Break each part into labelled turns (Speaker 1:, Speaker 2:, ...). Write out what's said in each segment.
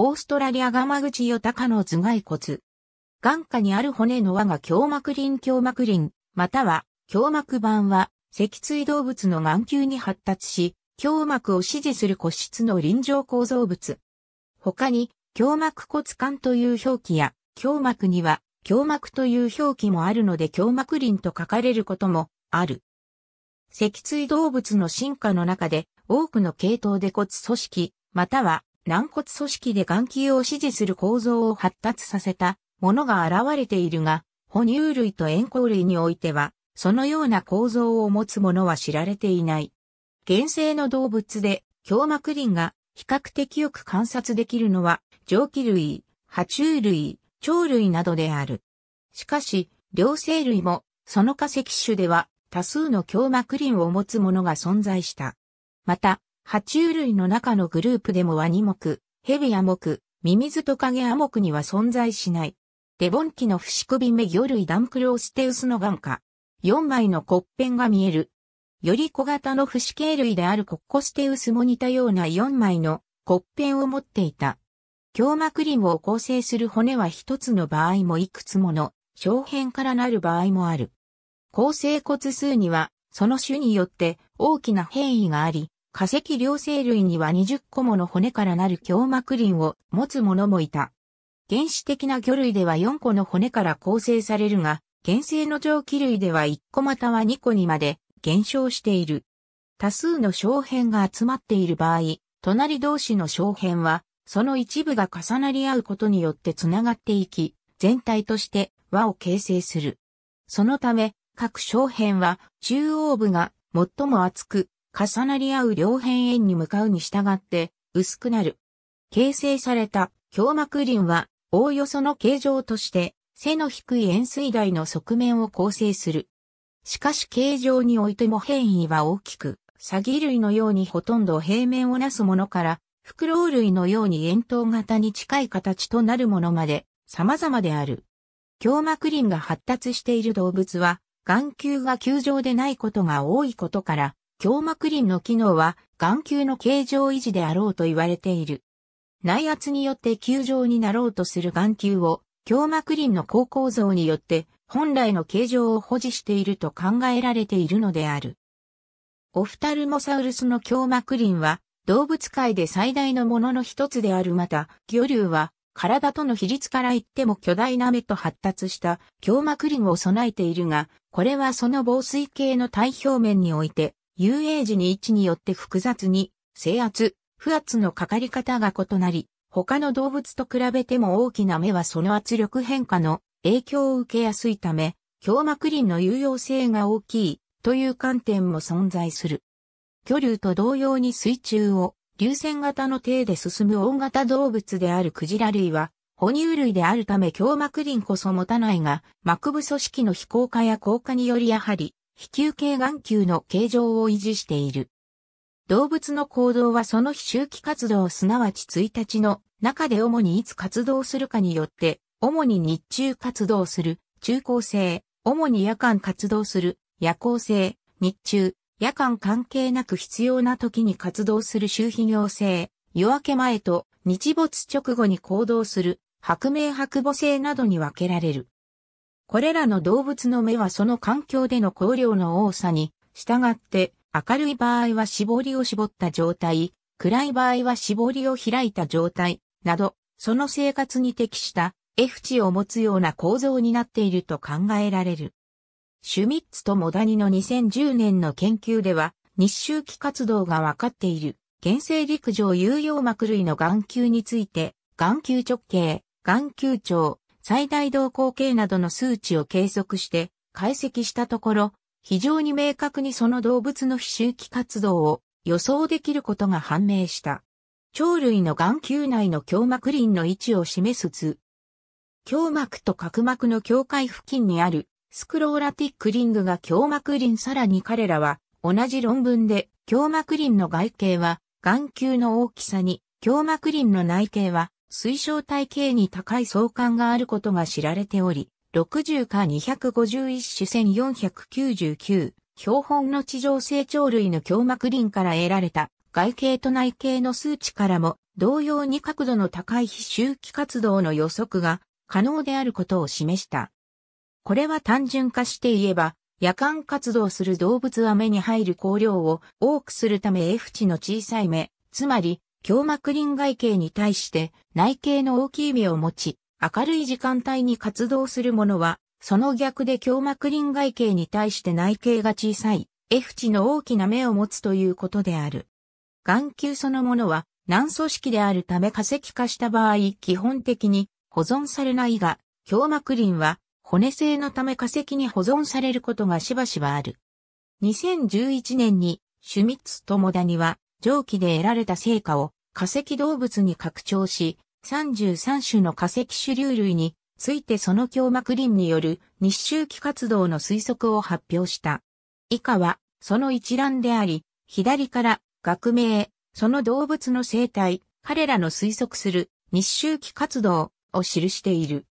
Speaker 1: オーストラリアガ口豊の頭蓋骨。眼下にある骨の輪が胸膜輪胸膜輪、または胸膜板は、脊椎動物の眼球に発達し、胸膜を支持する骨質の臨場構造物。他に、胸膜骨管という表記や、胸膜には、胸膜という表記もあるので胸膜輪と書かれることもある。脊椎動物の進化の中で、多くの系統で骨組織、または軟骨組織で眼球を支持する構造を発達させたものが現れているが、哺乳類と円光類においては、そのような構造を持つものは知られていない。現生の動物で、胸膜林が比較的よく観察できるのは、蒸気類、爬虫類、鳥類などである。しかし、両生類も、その化石種では、多数の胸膜林を持つものが存在した。また、爬虫類の中のグループでもワニ目、ヘビア目、ミミズトカゲア目には存在しない。デボンキの節首目魚類ダンクローステウスの眼下。4枚の骨片が見える。より小型の不死形類であるコッコステウスも似たような4枚の骨片を持っていた。胸膜ムを構成する骨は一つの場合もいくつもの小片からなる場合もある。構成骨数には、その種によって大きな変異があり、化石両生類には20個もの骨からなる胸膜林を持つ者もいた。原始的な魚類では4個の骨から構成されるが、原生の蒸気類では1個または2個にまで減少している。多数の小片が集まっている場合、隣同士の小片は、その一部が重なり合うことによって繋がっていき、全体として輪を形成する。そのため、各小片は中央部が最も厚く、重なり合う両辺縁に向かうに従って薄くなる。形成された胸膜輪はおおよその形状として背の低い円錐台の側面を構成する。しかし形状においても変異は大きく、詐欺類のようにほとんど平面をなすものから、フクロウ類のように円筒型に近い形となるものまで様々である。胸膜輪が発達している動物は、眼球が球状でないことが多いことから、胸膜林の機能は眼球の形状維持であろうと言われている。内圧によって球状になろうとする眼球を胸膜林の高構造によって本来の形状を保持していると考えられているのである。オフタルモサウルスの胸膜林は動物界で最大のものの一つであるまた、魚竜は体との比率から言っても巨大な目と発達した胸膜林を備えているが、これはその防水系の体表面において遊泳時に位置によって複雑に、制圧、不圧のかかり方が異なり、他の動物と比べても大きな目はその圧力変化の影響を受けやすいため、胸膜林の有用性が大きいという観点も存在する。巨竜と同様に水中を流線型の体で進む大型動物であるクジラ類は、哺乳類であるため胸膜林こそ持たないが、膜部組織の非効化や効果によりやはり飛球系眼球の形状を維持している。動物の行動はその非周期活動すなわち1日の中で主にいつ活動するかによって、主に日中活動する、中高生、主に夜間活動する、夜行性、日中、夜間関係なく必要な時に活動する周期行性、夜明け前と日没直後に行動する、白明白母性などに分けられる。これらの動物の目はその環境での光量の多さに、従って、明るい場合は絞りを絞った状態、暗い場合は絞りを開いた状態、など、その生活に適した F 値を持つような構造になっていると考えられる。シュミッツとモダニの2010年の研究では、日周期活動が分かっている、原生陸上有用膜類の眼球について、眼球直径、眼球長、最大動向径などの数値を計測して解析したところ、非常に明確にその動物の非周期活動を予想できることが判明した。鳥類の眼球内の胸膜輪の位置を示す図。胸膜と角膜の境界付近にあるスクローラティックリングが胸膜輪さらに彼らは同じ論文で胸膜輪の外形は眼球の大きさに胸膜輪の内径は水晶体系に高い相関があることが知られており、60か251種1499、標本の地上成長類の胸膜林から得られた外形と内形の数値からも同様に角度の高い非周期活動の予測が可能であることを示した。これは単純化して言えば、夜間活動する動物は目に入る光量を多くするため F 値の小さい目、つまり胸膜輪外形に対して内形の大きい目を持ち、明るい時間帯に活動するものは、その逆で胸膜輪外形に対して内形が小さい、F 値の大きな目を持つということである。眼球そのものは軟組織であるため化石化した場合、基本的に保存されないが、胸膜輪は骨性のため化石に保存されることがしばしばある。2011年にシュミッツ・トモダニは蒸気で得られた成果を化石動物に拡張し、33種の化石種流類についてその強膜林による日周期活動の推測を発表した。以下は、その一覧であり、左から学名、その動物の生態、彼らの推測する日周期活動を記している。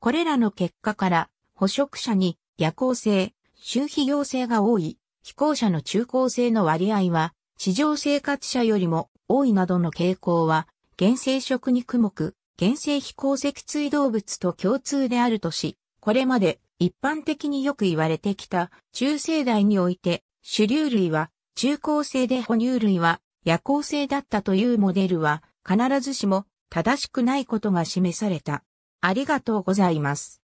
Speaker 1: これらの結果から、捕食者に夜行性、周期行性が多い、飛行者の中高性の割合は地上生活者よりも多いなどの傾向は、原生食肉目、原生非鉱石水、動物と共通であるとし、これまで一般的によく言われてきた中生代において、主流類は中高生で哺乳類は夜行性だったというモデルは必ずしも正しくないことが示された。ありがとうございます。